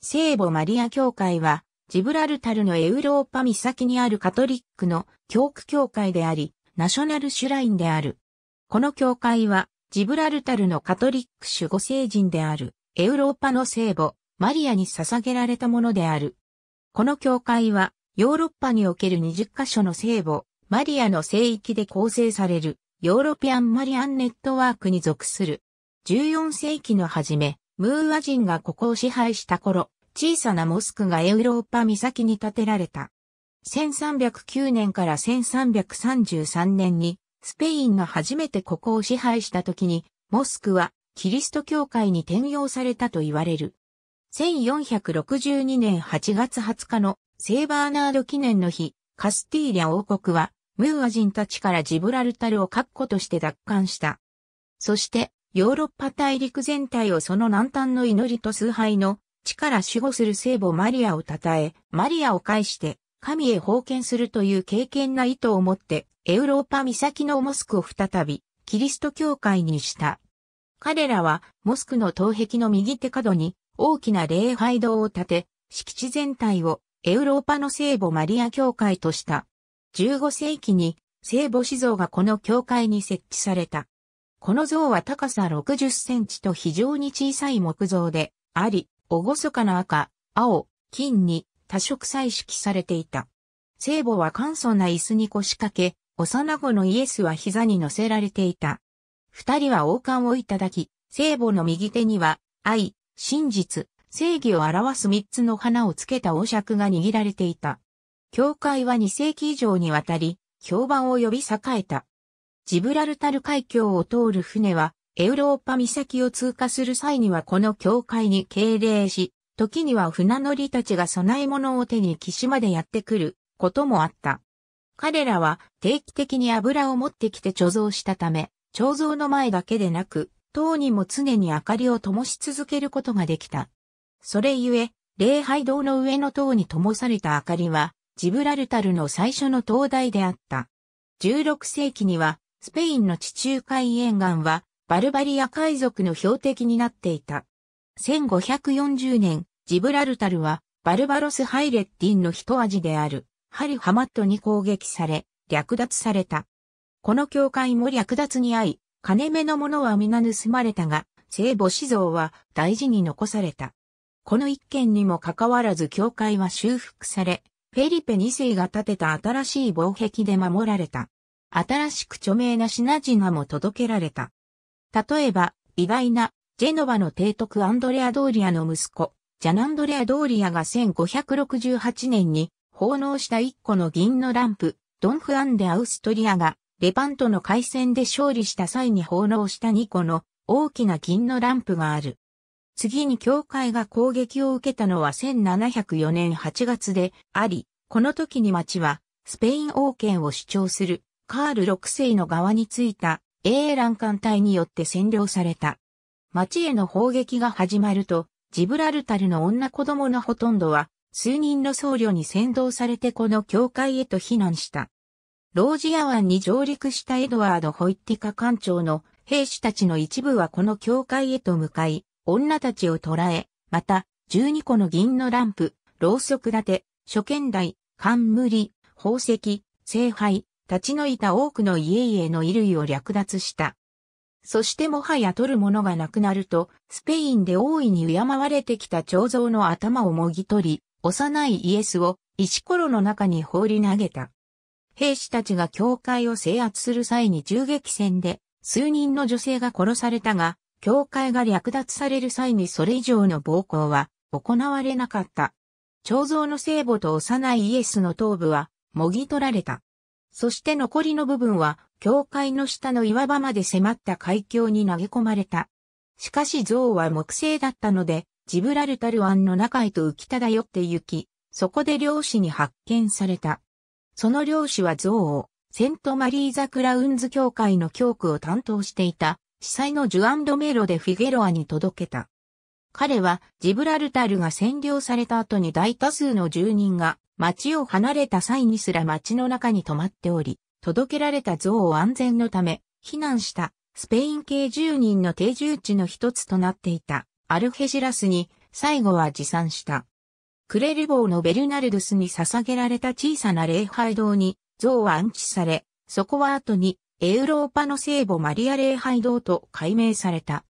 聖母マリア教会は、ジブラルタルのエウローパ岬にあるカトリックの教区教会であり、ナショナルシュラインである。この教会は、ジブラルタルのカトリック守護聖人である、エウローパの聖母、マリアに捧げられたものである。この教会は、ヨーロッパにおける20カ所の聖母、マリアの聖域で構成される、ヨーロピアン・マリアン・ネットワークに属する。14世紀の初め、ムーア人がここを支配した頃、小さなモスクがエウローパ岬に建てられた。1309年から1333年に、スペインが初めてここを支配した時に、モスクはキリスト教会に転用されたと言われる。1462年8月20日のセーバーナード記念の日、カスティーリャ王国は、ムーア人たちからジブラルタルを確固として奪還した。そして、ヨーロッパ大陸全体をその南端の祈りと崇拝の地から守護する聖母マリアを称え、マリアを介して神へ奉献するという敬虔な意図を持ってエウローパ岬のモスクを再びキリスト教会にした。彼らはモスクの東壁の右手角に大きな礼拝堂を建て、敷地全体をエウローパの聖母マリア教会とした。15世紀に聖母子像がこの教会に設置された。この像は高さ60センチと非常に小さい木像であり、厳かな赤、青、金に多色彩色されていた。聖母は簡素な椅子に腰掛け、幼子のイエスは膝に乗せられていた。二人は王冠をいただき、聖母の右手には、愛、真実、正義を表す三つの花をつけた王尺が握られていた。教会は二世紀以上にわたり、評判を呼び栄えた。ジブラルタル海峡を通る船は、エウローパ岬を通過する際にはこの境界に敬礼し、時には船乗りたちが供え物を手に岸までやってくることもあった。彼らは定期的に油を持ってきて貯蔵したため、貯蔵の前だけでなく、塔にも常に明かりを灯し続けることができた。それゆえ、礼拝堂の上の塔に灯された明かりは、ジブラルタルの最初の灯台であった。16世紀には、スペインの地中海沿岸はバルバリア海賊の標的になっていた。1540年、ジブラルタルはバルバロスハイレッディンの一味であるハリ・ハマットに攻撃され、略奪された。この教会も略奪に遭い、金目のものは皆盗まれたが、聖母子像は大事に残された。この一件にもかかわらず教会は修復され、フェリペ2世が建てた新しい防壁で守られた。新しく著名な品々も届けられた。例えば、偉大な、ジェノバの提督アンドレア・ドーリアの息子、ジャナンドレア・ドーリアが1568年に奉納した一個の銀のランプ、ドンフアンデ・アウストリアが、レパントの海戦で勝利した際に奉納した2個の大きな銀のランプがある。次に教会が攻撃を受けたのは1704年8月であり、この時に町はスペイン王権を主張するカール6世の側についた英蘭艦隊によって占領された。町への砲撃が始まると、ジブラルタルの女子供のほとんどは、数人の僧侶に先導されてこの教会へと避難した。ロージア湾に上陸したエドワード・ホイッティカ艦長の兵士たちの一部はこの教会へと向かい、女たちを捕らえ、また、12個の銀のランプ、ろうそく立て、初見台、冠、宝石、聖杯、立ち退いた多くの家々の衣類を略奪した。そしてもはや取るものがなくなると、スペインで大いに敬われてきた彫像の頭をもぎ取り、幼いイエスを石ころの中に放り投げた。兵士たちが教会を制圧する際に銃撃戦で数人の女性が殺されたが、教会が略奪される際にそれ以上の暴行は行われなかった。彫像の聖母と幼いイエスの頭部はもぎ取られた。そして残りの部分は、教会の下の岩場まで迫った海峡に投げ込まれた。しかし像は木製だったので、ジブラルタル湾の中へと浮き漂って行き、そこで漁師に発見された。その漁師は像を、セントマリーザ・クラウンズ教会の教区を担当していた、司祭のジュアンドメロでフィゲロアに届けた。彼はジブラルタルが占領された後に大多数の住人が町を離れた際にすら町の中に泊まっており、届けられた像を安全のため避難したスペイン系住人の定住地の一つとなっていたアルヘジラスに最後は持参した。クレルボーのベルナルドスに捧げられた小さな礼拝堂に像は安置され、そこは後にエウローパの聖母マリア礼拝堂と改名された。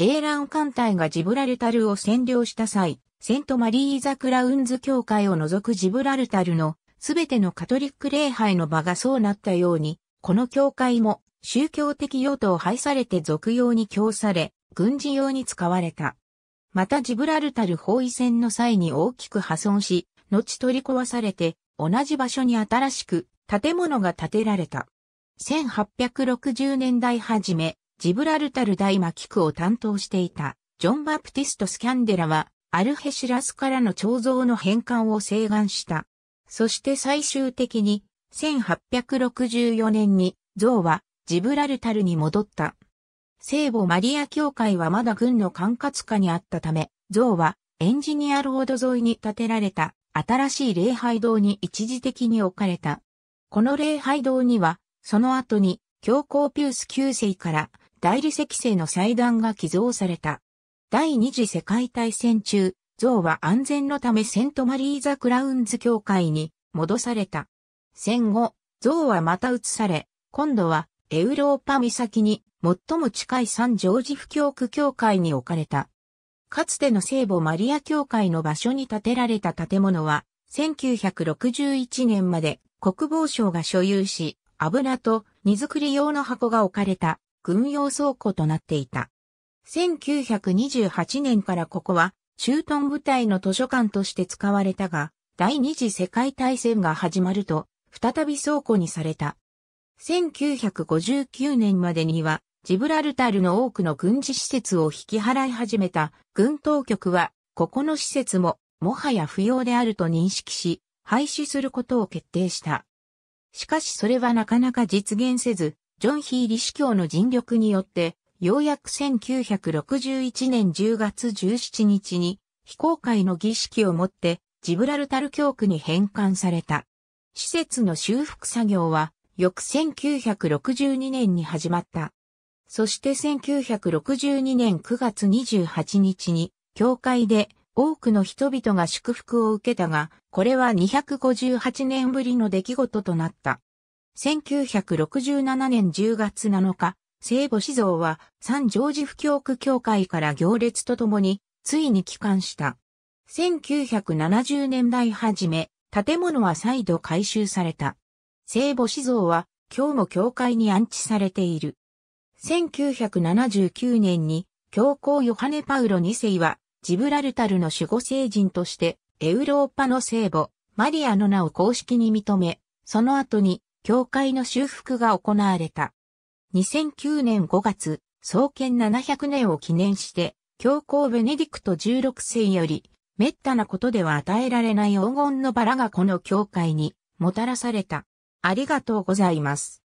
英ン艦隊がジブラルタルを占領した際、セントマリー・ザ・クラウンズ教会を除くジブラルタルのすべてのカトリック礼拝の場がそうなったように、この教会も宗教的用途を廃されて俗用に供され、軍事用に使われた。またジブラルタル包囲戦の際に大きく破損し、後取り壊されて、同じ場所に新しく建物が建てられた。1860年代初め、ジブラルタル大魔菊を担当していたジョン・バプティスト・スキャンデラはアルヘシュラスからの彫像の返還を請願した。そして最終的に1864年に像はジブラルタルに戻った。聖母マリア教会はまだ軍の管轄下にあったため、像はエンジニアロード沿いに建てられた新しい礼拝堂に一時的に置かれた。この礼拝堂には、その後に教皇ピュース9世から大理石製の祭壇が寄贈された。第二次世界大戦中、像は安全のためセントマリーザ・クラウンズ教会に戻された。戦後、像はまた移され、今度はエウローパ岬に最も近いサン・ジョージフ教区教会に置かれた。かつての聖母マリア教会の場所に建てられた建物は、1961年まで国防省が所有し、油と荷造り用の箱が置かれた軍用倉庫となっていた。1928年からここは駐屯部隊の図書館として使われたが、第二次世界大戦が始まると、再び倉庫にされた。1959年までには、ジブラルタルの多くの軍事施設を引き払い始めた軍当局は、ここの施設も、もはや不要であると認識し、廃止することを決定した。しかしそれはなかなか実現せず、ジョン・ヒーリ司教の尽力によって、ようやく1961年10月17日に非公開の儀式をもってジブラルタル教区に返還された。施設の修復作業は翌1962年に始まった。そして1962年9月28日に教会で多くの人々が祝福を受けたが、これは258年ぶりの出来事となった。1967年10月7日、聖母子像は、サンジョージ布教区教会から行列とともに、ついに帰還した。1970年代初め、建物は再度改修された。聖母子像は、今日も教会に安置されている。1979年に、教皇ヨハネ・パウロ2世は、ジブラルタルの守護聖人として、エウローパの聖母、マリアの名を公式に認め、その後に、教会の修復が行われた。2009年5月、創建700年を記念して、教皇ベネディクト16世より、滅多なことでは与えられない黄金のバラがこの教会にもたらされた。ありがとうございます。